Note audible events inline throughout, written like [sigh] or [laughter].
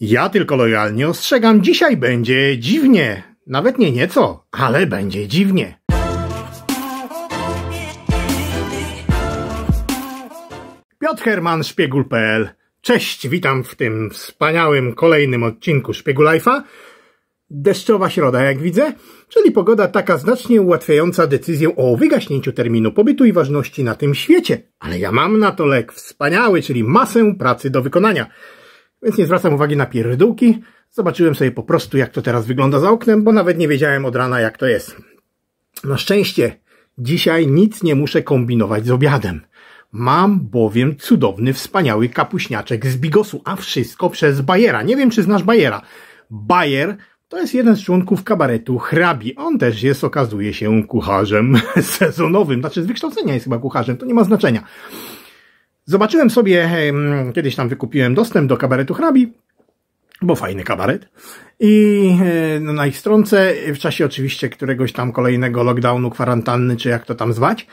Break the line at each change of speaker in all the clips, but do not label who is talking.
Ja tylko lojalnie ostrzegam, dzisiaj będzie dziwnie. Nawet nie nieco, ale będzie dziwnie. Piotr Herman, szpiegul.pl. Cześć, witam w tym wspaniałym kolejnym odcinku Szpiegu Life'a. Deszczowa środa, jak widzę, czyli pogoda taka znacznie ułatwiająca decyzję o wygaśnięciu terminu pobytu i ważności na tym świecie. Ale ja mam na to lek wspaniały, czyli masę pracy do wykonania. Więc nie zwracam uwagi na pierdółki. Zobaczyłem sobie po prostu, jak to teraz wygląda za oknem, bo nawet nie wiedziałem od rana, jak to jest. Na szczęście dzisiaj nic nie muszę kombinować z obiadem. Mam bowiem cudowny, wspaniały kapuśniaczek z bigosu, a wszystko przez Bajera. Nie wiem, czy znasz Bajera. Bajer to jest jeden z członków kabaretu Hrabi. On też jest, okazuje się, kucharzem [laughs] sezonowym. Znaczy, z wykształcenia jest chyba kucharzem, to nie ma znaczenia. Zobaczyłem sobie, kiedyś tam wykupiłem dostęp do kabaretu hrabi, bo fajny kabaret. I e, no, na ich stronce, e, w czasie oczywiście któregoś tam kolejnego lockdownu, kwarantanny, czy jak to tam zwać,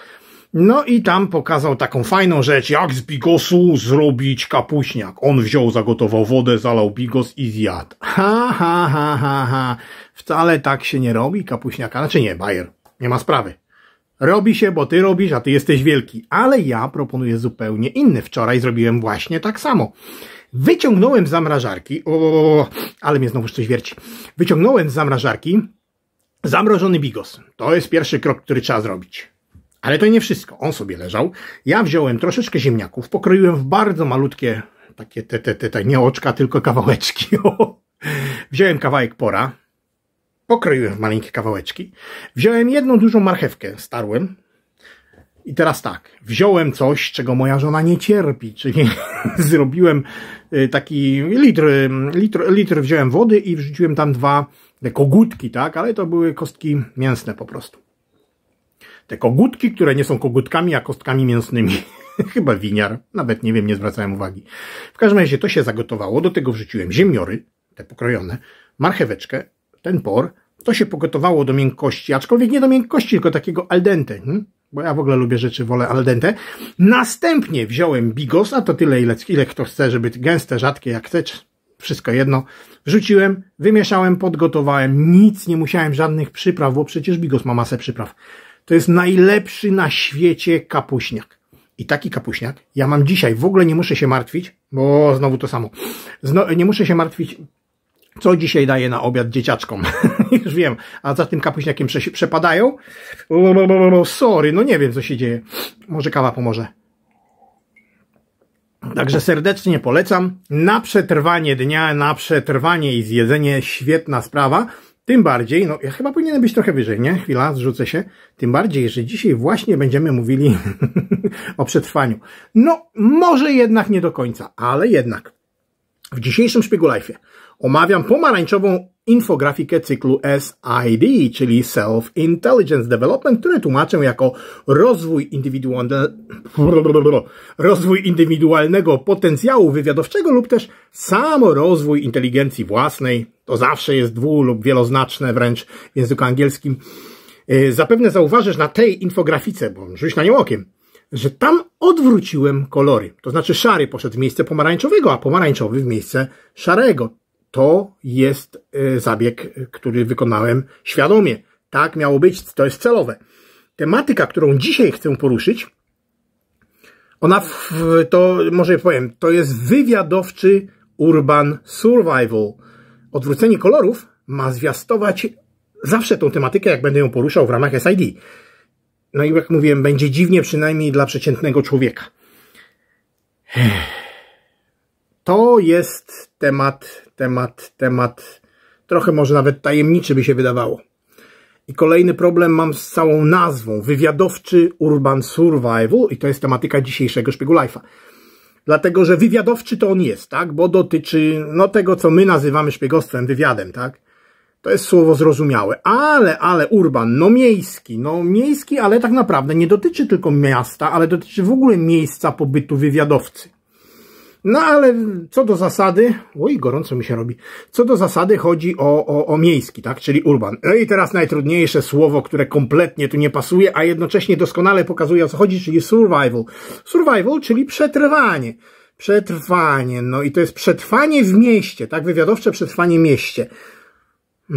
no i tam pokazał taką fajną rzecz, jak z bigosu zrobić kapuśniak. On wziął, zagotował wodę, zalał bigos i zjadł. Ha, ha, ha, ha, ha. Wcale tak się nie robi kapuśniaka. Znaczy nie, Bayer. Nie ma sprawy. Robi się, bo ty robisz, a ty jesteś wielki. Ale ja proponuję zupełnie inny. Wczoraj zrobiłem właśnie tak samo. Wyciągnąłem z zamrażarki, o, ale mnie znowu coś wierci. Wyciągnąłem z zamrażarki zamrożony bigos. To jest pierwszy krok, który trzeba zrobić. Ale to nie wszystko. On sobie leżał. Ja wziąłem troszeczkę ziemniaków, pokroiłem w bardzo malutkie, takie te, te, te, te nie oczka, tylko kawałeczki. [laughs] Wziąłem kawałek pora, pokroiłem w maleńkie kawałeczki. Wziąłem jedną dużą marchewkę, starłem. I teraz tak, wziąłem coś, czego moja żona nie cierpi, czyli [laughs] zrobiłem y, taki litr, mm, litr, litr wziąłem wody i wrzuciłem tam dwa te kogutki, tak, ale to były kostki mięsne po prostu. Te kogutki, które nie są kogutkami, a kostkami mięsnymi. [laughs] Chyba winiar, nawet nie wiem, nie zwracałem uwagi. W każdym razie to się zagotowało, do tego wrzuciłem ziemniory, te pokrojone, marcheweczkę, ten por, to się pogotowało do miękkości, aczkolwiek nie do miękkości, tylko takiego al dente, hmm? bo ja w ogóle lubię rzeczy, wolę al dente. Następnie wziąłem bigos, a to tyle, ile, ile kto chce, żeby gęste, rzadkie, jak chce, wszystko jedno. Wrzuciłem, wymieszałem, podgotowałem, nic, nie musiałem żadnych przypraw, bo przecież bigos ma masę przypraw. To jest najlepszy na świecie kapuśniak. I taki kapuśniak ja mam dzisiaj. W ogóle nie muszę się martwić, bo znowu to samo. Zno, nie muszę się martwić, co dzisiaj daję na obiad dzieciaczkom. [laughs] [laughs] już wiem, a za tym kapuśniakiem prze, przepadają. Sorry, no nie wiem co się dzieje. Może kawa pomoże. Także serdecznie polecam. Na przetrwanie dnia, na przetrwanie i zjedzenie świetna sprawa. Tym bardziej, no ja chyba powinienem być trochę wyżej, nie? Chwila, zrzucę się. Tym bardziej, że dzisiaj właśnie będziemy mówili [laughs] o przetrwaniu. No, może jednak nie do końca, ale jednak. W dzisiejszym Szpiegulajfie omawiam pomarańczową infografikę cyklu SID, czyli Self Intelligence Development, które tłumaczę jako rozwój, indywidualne... [laughs] rozwój indywidualnego potencjału wywiadowczego lub też samo rozwój inteligencji własnej. To zawsze jest dwu lub wieloznaczne wręcz w języku angielskim. Y, zapewne zauważysz na tej infografice, bo rzuć na nią okiem, że tam odwróciłem kolory. To znaczy szary poszedł w miejsce pomarańczowego, a pomarańczowy w miejsce szarego to jest y, zabieg, który wykonałem świadomie. Tak miało być, to jest celowe. Tematyka, którą dzisiaj chcę poruszyć, ona, w, to może powiem, to jest wywiadowczy urban survival. Odwrócenie kolorów ma zwiastować zawsze tą tematykę, jak będę ją poruszał w ramach SID. No i jak mówiłem, będzie dziwnie przynajmniej dla przeciętnego człowieka. To jest temat temat, temat trochę może nawet tajemniczy by się wydawało. I kolejny problem mam z całą nazwą. Wywiadowczy Urban Survival i to jest tematyka dzisiejszego Szpiegu Life'a. Dlatego, że wywiadowczy to on jest, tak? Bo dotyczy no, tego, co my nazywamy szpiegostwem, wywiadem, tak? To jest słowo zrozumiałe. Ale, ale urban, no miejski, no miejski, ale tak naprawdę nie dotyczy tylko miasta, ale dotyczy w ogóle miejsca pobytu wywiadowcy. No ale co do zasady, oj, gorąco mi się robi, co do zasady chodzi o, o, o miejski, tak, czyli urban. No i teraz najtrudniejsze słowo, które kompletnie tu nie pasuje, a jednocześnie doskonale pokazuje o co chodzi, czyli survival. Survival, czyli przetrwanie. Przetrwanie, no i to jest przetrwanie w mieście, tak, wywiadowcze przetrwanie w mieście. [laughs]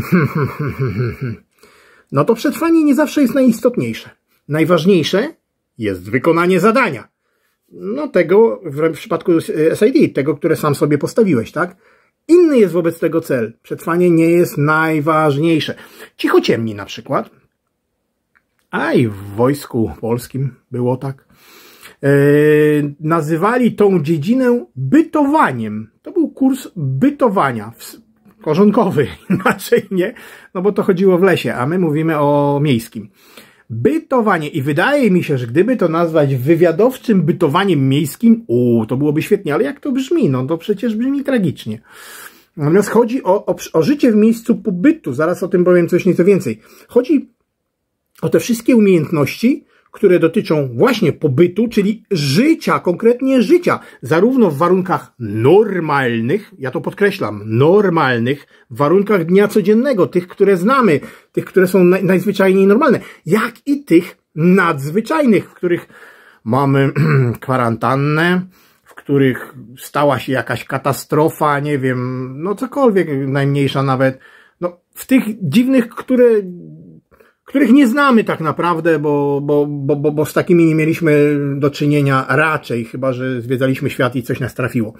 No to przetrwanie nie zawsze jest najistotniejsze. Najważniejsze jest wykonanie zadania no tego w przypadku SID, tego, które sam sobie postawiłeś, tak? Inny jest wobec tego cel. Przetrwanie nie jest najważniejsze. Cicho ciemni na przykład. A i w wojsku polskim było tak. E, nazywali tą dziedzinę bytowaniem. To był kurs bytowania. Korzonkowy, [laughs] inaczej nie, no bo to chodziło w lesie, a my mówimy o miejskim. Bytowanie. I wydaje mi się, że gdyby to nazwać wywiadowczym bytowaniem miejskim, u, to byłoby świetnie, ale jak to brzmi? No to przecież brzmi tragicznie. Natomiast chodzi o, o, o życie w miejscu pobytu. Zaraz o tym powiem coś nieco więcej. Chodzi o te wszystkie umiejętności, które dotyczą właśnie pobytu, czyli życia, konkretnie życia, zarówno w warunkach normalnych, ja to podkreślam, normalnych, w warunkach dnia codziennego, tych, które znamy, tych, które są naj, najzwyczajniej normalne, jak i tych nadzwyczajnych, w których mamy [clears throat] kwarantannę, w których stała się jakaś katastrofa, nie wiem, no cokolwiek, najmniejsza nawet, no w tych dziwnych, które których nie znamy tak naprawdę, bo, bo, bo, bo, bo z takimi nie mieliśmy do czynienia raczej, chyba że zwiedzaliśmy świat i coś nas trafiło.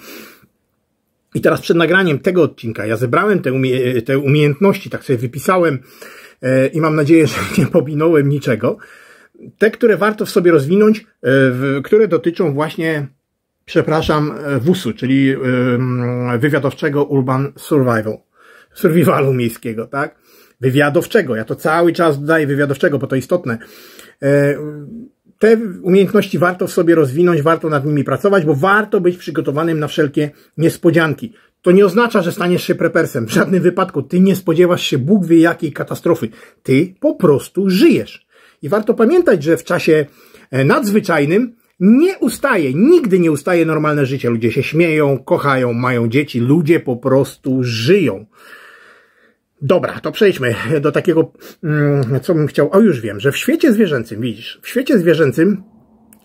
I teraz przed nagraniem tego odcinka ja zebrałem te, umie te umiejętności, tak sobie wypisałem e, i mam nadzieję, że [laughs] nie pominąłem niczego. Te, które warto w sobie rozwinąć, e, w, które dotyczą właśnie, przepraszam, e, WUS-u, czyli e, wywiadowczego Urban Survival, survivalu miejskiego, tak? wywiadowczego. Ja to cały czas dodaję wywiadowczego, bo to istotne. E, te umiejętności warto w sobie rozwinąć, warto nad nimi pracować, bo warto być przygotowanym na wszelkie niespodzianki. To nie oznacza, że staniesz się prepersem. W żadnym wypadku. Ty nie spodziewasz się Bóg wie jakiej katastrofy. Ty po prostu żyjesz. I warto pamiętać, że w czasie e, nadzwyczajnym nie ustaje, nigdy nie ustaje normalne życie. Ludzie się śmieją, kochają, mają dzieci, ludzie po prostu żyją. Dobra, to przejdźmy do takiego, mm, co bym chciał. O, już wiem, że w świecie zwierzęcym, widzisz, w świecie zwierzęcym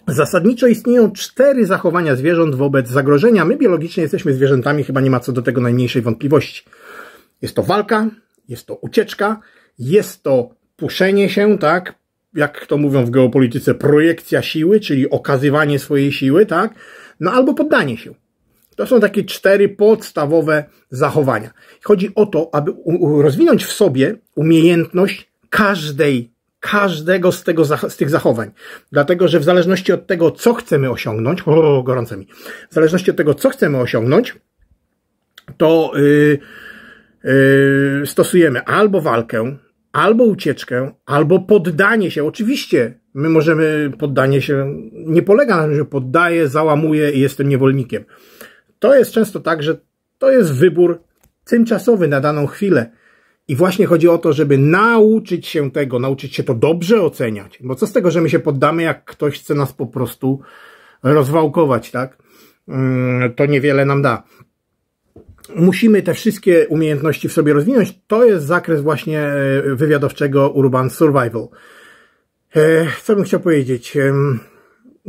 Zasadniczo istnieją cztery zachowania zwierząt wobec zagrożenia. My biologicznie jesteśmy zwierzętami, chyba nie ma co do tego najmniejszej wątpliwości. Jest to walka, jest to ucieczka, jest to puszenie się, tak? Jak to mówią w geopolityce, projekcja siły, czyli okazywanie swojej siły, tak? No albo poddanie się. To są takie cztery podstawowe zachowania. Chodzi o to, aby rozwinąć w sobie umiejętność każdej, każdego z, tego, z tych zachowań. Dlatego, że w zależności od tego, co chcemy osiągnąć, o, mi, w zależności od tego, co chcemy osiągnąć, to yy, yy, stosujemy albo walkę, albo ucieczkę, albo poddanie się. Oczywiście my możemy, poddanie się nie polega na tym, że poddaję, załamuję i jestem niewolnikiem to jest często tak, że to jest wybór tymczasowy na daną chwilę. I właśnie chodzi o to, żeby nauczyć się tego, nauczyć się to dobrze oceniać. Bo co z tego, że my się poddamy, jak ktoś chce nas po prostu rozwałkować, tak? Mm, to niewiele nam da. Musimy te wszystkie umiejętności w sobie rozwinąć. To jest zakres właśnie e, wywiadowczego Urban Survival. E, co bym chciał powiedzieć?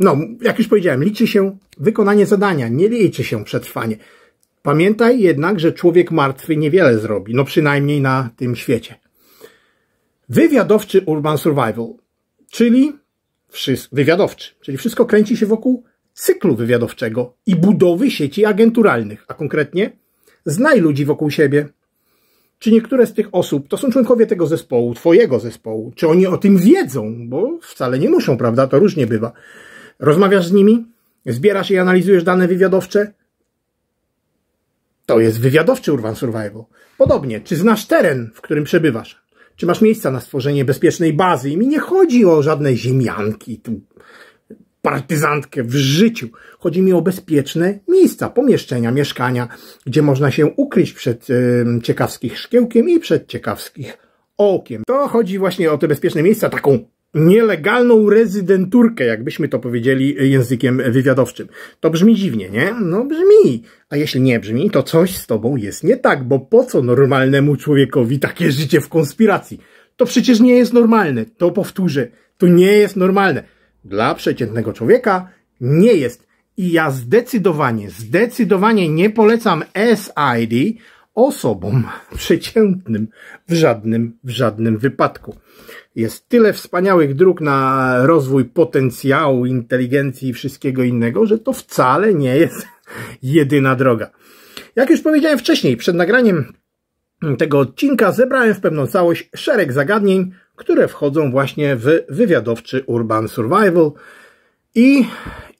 no, jak już powiedziałem, liczy się wykonanie zadania, nie liczy się przetrwanie. Pamiętaj jednak, że człowiek martwy niewiele zrobi, no przynajmniej na tym świecie. Wywiadowczy Urban Survival, czyli wywiadowczy, czyli wszystko kręci się wokół cyklu wywiadowczego i budowy sieci agenturalnych, a konkretnie znaj ludzi wokół siebie. Czy niektóre z tych osób to są członkowie tego zespołu, twojego zespołu? Czy oni o tym wiedzą? Bo wcale nie muszą, prawda? To różnie bywa. Rozmawiasz z nimi, zbierasz i analizujesz dane wywiadowcze. To jest wywiadowczy Urban Survival. Podobnie, czy znasz teren, w którym przebywasz? Czy masz miejsca na stworzenie bezpiecznej bazy? I mi nie chodzi o żadne ziemianki, tu partyzantkę w życiu. Chodzi mi o bezpieczne miejsca, pomieszczenia, mieszkania, gdzie można się ukryć przed y, ciekawskich szkiełkiem i przed ciekawskich okiem. To chodzi właśnie o te bezpieczne miejsca, taką nielegalną rezydenturkę, jakbyśmy to powiedzieli y, językiem wywiadowczym. To brzmi dziwnie, nie? No brzmi. A jeśli nie brzmi, to coś z tobą jest nie tak, bo po co normalnemu człowiekowi takie życie w konspiracji? To przecież nie jest normalne. To powtórzę. To nie jest normalne. Dla przeciętnego człowieka nie jest. I ja zdecydowanie, zdecydowanie nie polecam SID, osobom przeciętnym w żadnym, w żadnym wypadku. Jest tyle wspaniałych dróg na rozwój potencjału, inteligencji i wszystkiego innego, że to wcale nie jest [laughs] jedyna droga. Jak już powiedziałem wcześniej, przed nagraniem tego odcinka zebrałem w pewną całość szereg zagadnień, które wchodzą właśnie w wywiadowczy Urban Survival i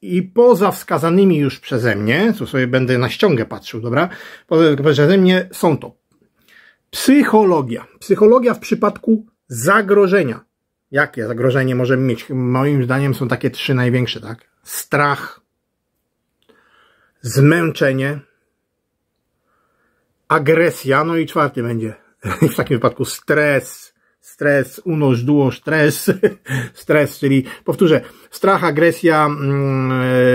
i poza wskazanymi już przeze mnie, co sobie będę na ściągę patrzył, dobra, poza przeze mnie są to psychologia. Psychologia w przypadku zagrożenia. Jakie zagrożenie możemy mieć? Moim zdaniem są takie trzy największe, tak? Strach, zmęczenie, agresja, no i czwarty będzie [laughs] w takim wypadku stres, stres, unoż, duo, stres, [laughs] stres, czyli powtórzę, strach, agresja, mm,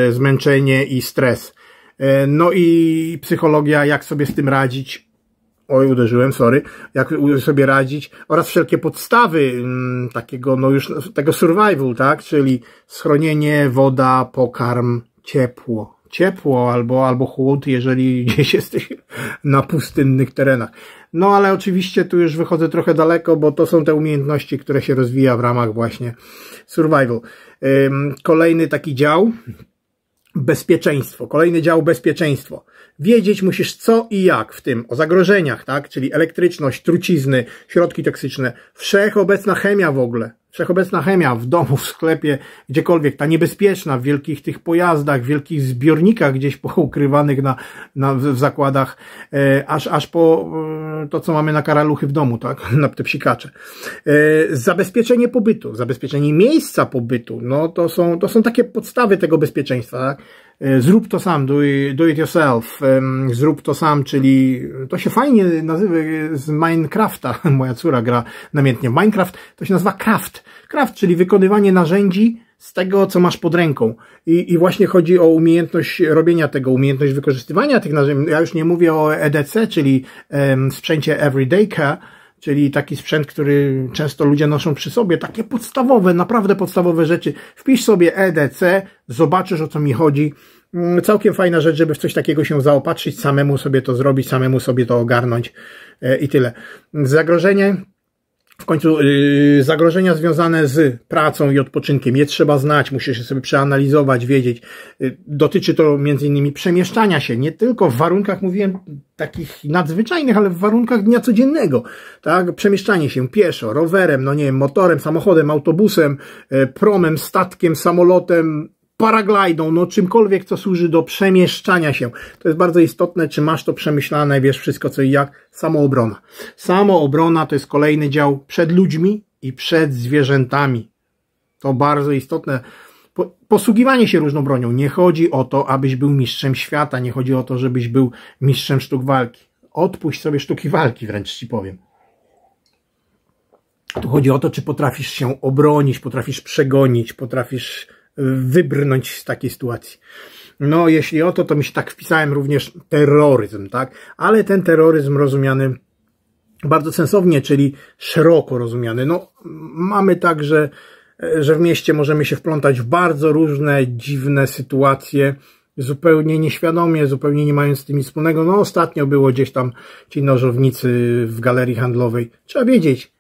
e, zmęczenie i stres. E, no i psychologia, jak sobie z tym radzić. Oj, uderzyłem, sorry. Jak sobie radzić oraz wszelkie podstawy mm, takiego, no już tego survival, tak? Czyli schronienie, woda, pokarm, ciepło ciepło albo, albo chłód, jeżeli [laughs] gdzieś jesteś na pustynnych terenach. No ale oczywiście tu już wychodzę trochę daleko, bo to są te umiejętności, które się rozwija w ramach właśnie survival. Kolejny taki dział bezpieczeństwo, kolejny dział bezpieczeństwo. Wiedzieć musisz co i jak w tym, o zagrożeniach, tak? Czyli elektryczność, trucizny, środki toksyczne, wszechobecna chemia w ogóle, Wszechobecna chemia w domu, w sklepie, gdziekolwiek, ta niebezpieczna w wielkich tych pojazdach, w wielkich zbiornikach gdzieś poukrywanych na, na, w zakładach, e, aż, aż po e, to, co mamy na karaluchy w domu, tak? [laughs] Na te psikacze. E, zabezpieczenie pobytu, zabezpieczenie miejsca pobytu, no to są, to są takie podstawy tego bezpieczeństwa, tak? E, zrób to sam, do, do it yourself, zrób to sam, czyli to się fajnie nazywa e, z Minecrafta, [laughs] moja córa gra namiętnie w Minecraft, to się nazywa craft. Craft, czyli wykonywanie narzędzi, z tego, co masz pod ręką. I, I właśnie chodzi o umiejętność robienia tego, umiejętność wykorzystywania tych narzędzi. Ja już nie mówię o EDC, czyli um, sprzęcie Everyday Care, czyli taki sprzęt, który często ludzie noszą przy sobie, takie podstawowe, naprawdę podstawowe rzeczy. Wpisz sobie EDC, zobaczysz o co mi chodzi. Mm, całkiem fajna rzecz, żeby w coś takiego się zaopatrzyć, samemu sobie to zrobić, samemu sobie to ogarnąć e, i tyle. Zagrożenie w końcu yy, zagrożenia związane z pracą i odpoczynkiem je trzeba znać, musisz sobie przeanalizować, wiedzieć. Yy, dotyczy to między innymi przemieszczania się, nie tylko w warunkach, mówiłem, takich nadzwyczajnych, ale w warunkach dnia codziennego, tak? Przemieszczanie się pieszo, rowerem, no nie wiem, motorem, samochodem, autobusem, yy, promem, statkiem, samolotem, paraglajdą, no czymkolwiek, co służy do przemieszczania się. To jest bardzo istotne, czy masz to przemyślane, wiesz wszystko co i jak. Samoobrona. Samoobrona to jest kolejny dział przed ludźmi i przed zwierzętami. To bardzo istotne. Posługiwanie się różną bronią. Nie chodzi o to, abyś był mistrzem świata, nie chodzi o to, żebyś był mistrzem sztuk walki. Odpuść sobie sztuki walki, wręcz ci powiem. Tu chodzi o to, czy potrafisz się obronić, potrafisz przegonić, potrafisz wybrnąć z takiej sytuacji. No, jeśli o to, to mi się tak wpisałem również terroryzm, tak? Ale ten terroryzm rozumiany bardzo sensownie, czyli szeroko rozumiany. No, mamy także, że w mieście możemy się wplątać w bardzo różne dziwne sytuacje, zupełnie nieświadomie, zupełnie nie mając z tym nic wspólnego. No, ostatnio było gdzieś tam ci nożownicy w galerii handlowej. Trzeba wiedzieć,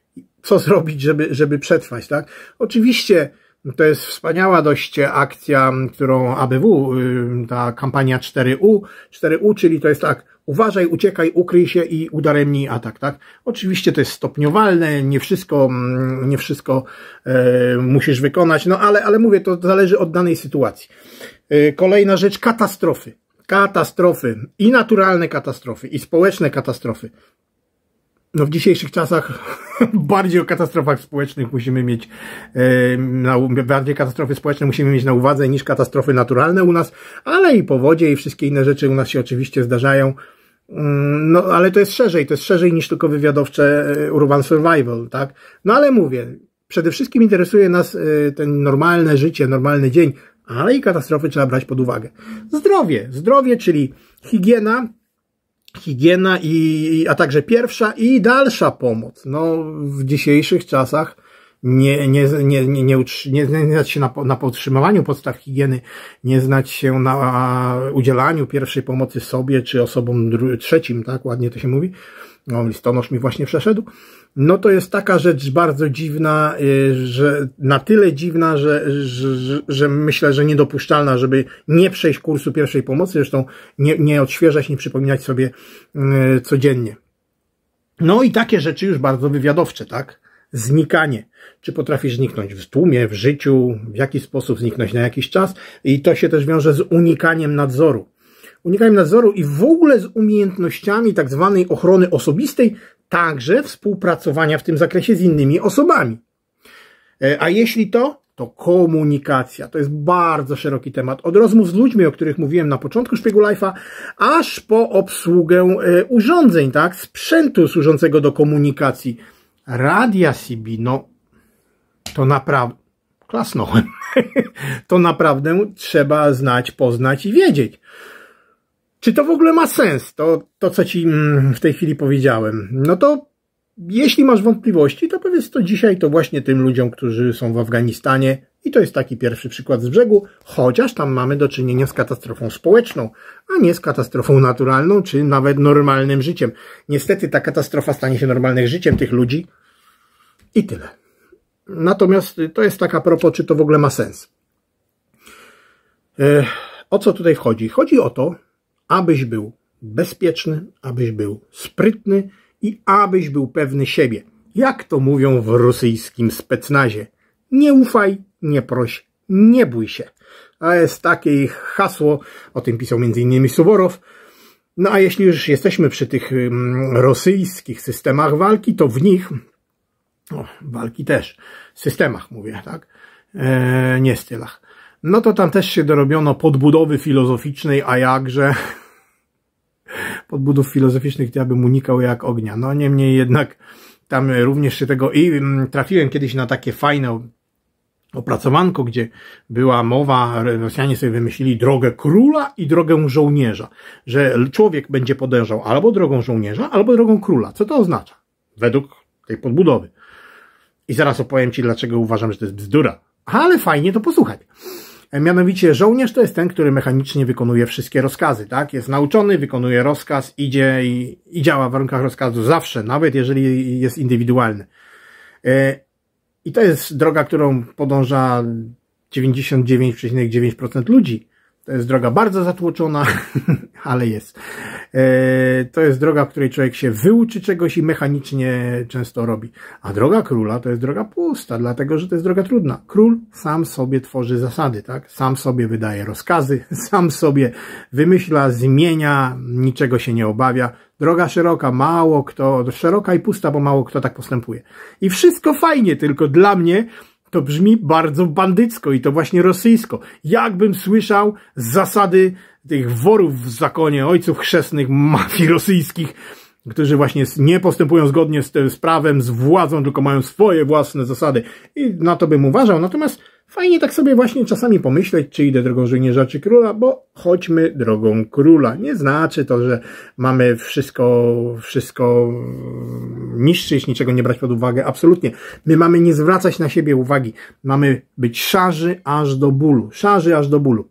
co zrobić, żeby, żeby przetrwać, tak? Oczywiście, no to jest wspaniała dość akcja, którą ABW, y, ta kampania 4U, 4U, czyli to jest tak, uważaj, uciekaj, ukryj się i udaremnij atak, tak? Oczywiście to jest stopniowalne, nie wszystko, mm, nie wszystko e, musisz wykonać, no ale, ale mówię, to zależy od danej sytuacji. E, kolejna rzecz, katastrofy. Katastrofy i naturalne katastrofy, i społeczne katastrofy no w dzisiejszych czasach [laughs] bardziej o katastrofach społecznych musimy mieć, na, bardziej katastrofy społeczne musimy mieć na uwadze niż katastrofy naturalne u nas, ale i powodzie i wszystkie inne rzeczy u nas się oczywiście zdarzają. Mm, no, ale to jest szerzej, to jest szerzej niż tylko wywiadowcze e, urban survival, tak? No ale mówię, przede wszystkim interesuje nas e, ten normalne życie, normalny dzień, ale i katastrofy trzeba brać pod uwagę. Zdrowie, zdrowie, czyli higiena, higiena, i, a także pierwsza i dalsza pomoc. No, w dzisiejszych czasach nie, nie, nie, nie, nie, nie, nie znać się na, na podtrzymywaniu podstaw higieny, nie znać się na udzielaniu pierwszej pomocy sobie czy osobom trzecim, tak ładnie to się mówi. No, listonosz mi właśnie przeszedł no to jest taka rzecz bardzo dziwna, y, że na tyle dziwna, że, że, że myślę, że niedopuszczalna, żeby nie przejść kursu pierwszej pomocy, zresztą nie, nie odświeżać, nie przypominać sobie y, codziennie. No i takie rzeczy już bardzo wywiadowcze, tak? Znikanie. Czy potrafisz zniknąć w tłumie, w życiu, w jaki sposób zniknąć na jakiś czas? I to się też wiąże z unikaniem nadzoru unikaniem nadzoru i w ogóle z umiejętnościami tak zwanej ochrony osobistej, także współpracowania w tym zakresie z innymi osobami. E, a jeśli to, to komunikacja. To jest bardzo szeroki temat. Od rozmów z ludźmi, o których mówiłem na początku Szpiegu Life'a, aż po obsługę e, urządzeń, tak? Sprzętu służącego do komunikacji. Radia CB, no to naprawdę klasnąłem. [laughs] to naprawdę trzeba znać, poznać i wiedzieć czy to w ogóle ma sens, to, to co ci mm, w tej chwili powiedziałem? No to jeśli masz wątpliwości, to powiedz to dzisiaj to właśnie tym ludziom, którzy są w Afganistanie. I to jest taki pierwszy przykład z brzegu, chociaż tam mamy do czynienia z katastrofą społeczną, a nie z katastrofą naturalną, czy nawet normalnym życiem. Niestety ta katastrofa stanie się normalnym życiem tych ludzi i tyle. Natomiast y, to jest taka propos, czy to w ogóle ma sens. E, o co tutaj chodzi? Chodzi o to, abyś był bezpieczny, abyś był sprytny i abyś był pewny siebie. Jak to mówią w rosyjskim specnazie. Nie ufaj, nie proś, nie bój się. A jest takie hasło, o tym pisał m.in. Suworow. No a jeśli już jesteśmy przy tych mm, rosyjskich systemach walki, to w nich, o, walki też, systemach mówię, tak, e, nie stylach, no to tam też się dorobiono podbudowy filozoficznej, a jakże [laughs] podbudów filozoficznych to ja bym unikał jak ognia. No niemniej jednak tam również się tego i mm, trafiłem kiedyś na takie fajne opracowanko, gdzie była mowa, Rosjanie sobie wymyślili drogę króla i drogę żołnierza, że człowiek będzie podążał albo drogą żołnierza, albo drogą króla. Co to oznacza? Według tej podbudowy. I zaraz opowiem Ci, dlaczego uważam, że to jest bzdura. Ale fajnie to posłuchać. E, mianowicie żołnierz to jest ten, który mechanicznie wykonuje wszystkie rozkazy, tak? Jest nauczony, wykonuje rozkaz, idzie i, i działa w warunkach rozkazu zawsze, nawet jeżeli jest indywidualny. E, I to jest droga, którą podąża 99,9% ludzi. To jest droga bardzo zatłoczona, [laughs] ale jest. E, to jest droga, w której człowiek się wyuczy czegoś i mechanicznie często robi. A droga króla to jest droga pusta, dlatego że to jest droga trudna. Król sam sobie tworzy zasady, tak? Sam sobie wydaje rozkazy, [laughs] sam sobie wymyśla, zmienia, niczego się nie obawia. Droga szeroka, mało kto, szeroka i pusta, bo mało kto tak postępuje. I wszystko fajnie, tylko dla mnie to brzmi bardzo bandycko i to właśnie rosyjsko. Jakbym słyszał zasady tych worów w zakonie, ojców chrzestnych mafii rosyjskich, którzy właśnie nie postępują zgodnie z, z prawem, z władzą, tylko mają swoje własne zasady. I na to bym uważał. Natomiast Fajnie tak sobie właśnie czasami pomyśleć, czy idę drogą żołnierza czy króla, bo chodźmy drogą króla. Nie znaczy to, że mamy wszystko, wszystko niszczyć, niczego nie brać pod uwagę. Absolutnie. My mamy nie zwracać na siebie uwagi. Mamy być szarzy aż do bólu. Szarzy aż do bólu.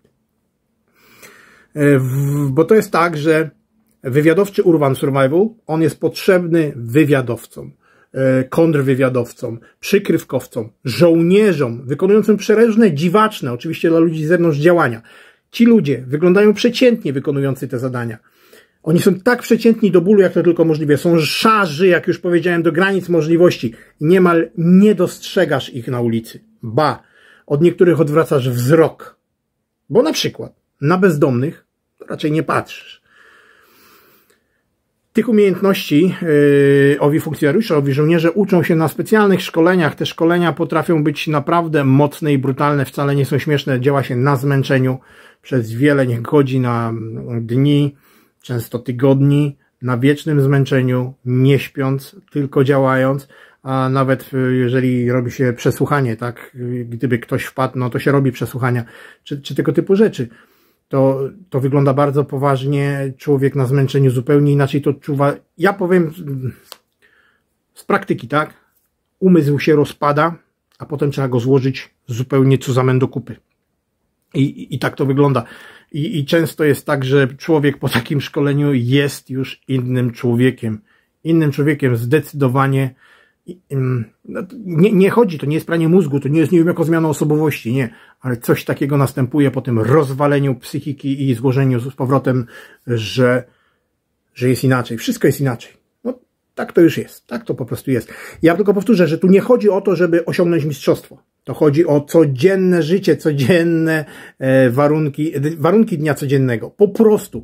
E, bo to jest tak, że wywiadowczy urban survival, on jest potrzebny wywiadowcom. E, kontrwywiadowcom, przykrywkowcom, żołnierzom, wykonującym przerężne, dziwaczne, oczywiście dla ludzi z zewnątrz działania. Ci ludzie wyglądają przeciętnie wykonujący te zadania. Oni są tak przeciętni do bólu, jak to tylko możliwe. Są szarzy, jak już powiedziałem, do granic możliwości. Niemal nie dostrzegasz ich na ulicy. Ba, od niektórych odwracasz wzrok. Bo na przykład na bezdomnych raczej nie patrzysz. Tych umiejętności yy, owi funkcjonariusze, owi żołnierze uczą się na specjalnych szkoleniach. Te szkolenia potrafią być naprawdę mocne i brutalne, wcale nie są śmieszne. Działa się na zmęczeniu przez wiele niech godzin, na mm, dni, często tygodni, na wiecznym zmęczeniu, nie śpiąc, tylko działając. A nawet y, jeżeli robi się przesłuchanie, tak, gdyby ktoś wpadł, no to się robi przesłuchania, czy, czy tego typu rzeczy to, to wygląda bardzo poważnie. Człowiek na zmęczeniu zupełnie inaczej to odczuwa. Ja powiem z praktyki, tak? Umysł się rozpada, a potem trzeba go złożyć zupełnie co zamen do kupy. I, i, I, tak to wygląda. I, I często jest tak, że człowiek po takim szkoleniu jest już innym człowiekiem. Innym człowiekiem zdecydowanie no, nie, nie chodzi, to nie jest pranie mózgu, to nie jest, nie wiem, jako zmiana osobowości, nie, ale coś takiego następuje po tym rozwaleniu psychiki i złożeniu z powrotem, że, że jest inaczej. Wszystko jest inaczej. No, tak to już jest. Tak to po prostu jest. Ja tylko powtórzę, że tu nie chodzi o to, żeby osiągnąć mistrzostwo. To chodzi o codzienne życie, codzienne e, warunki, warunki dnia codziennego. Po prostu.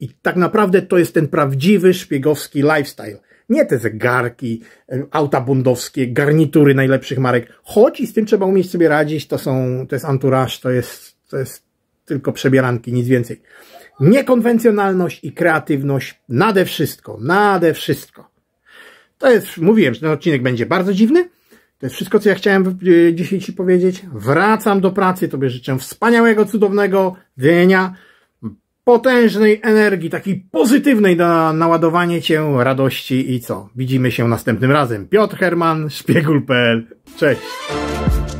I tak naprawdę to jest ten prawdziwy szpiegowski lifestyle nie te zegarki, auta bundowskie, garnitury najlepszych marek, choć i z tym trzeba umieć sobie radzić, to są, to jest anturaż, to jest, to jest tylko przebieranki, nic więcej. Niekonwencjonalność i kreatywność nade wszystko, nade wszystko. To jest, mówiłem, że ten odcinek będzie bardzo dziwny, to jest wszystko, co ja chciałem e, dzisiaj Ci powiedzieć. Wracam do pracy, Tobie życzę wspaniałego, cudownego dnia potężnej energii, takiej pozytywnej na naładowanie cię radości i co? Widzimy się następnym razem. Piotr Herman, szpiegul.pl. Cześć!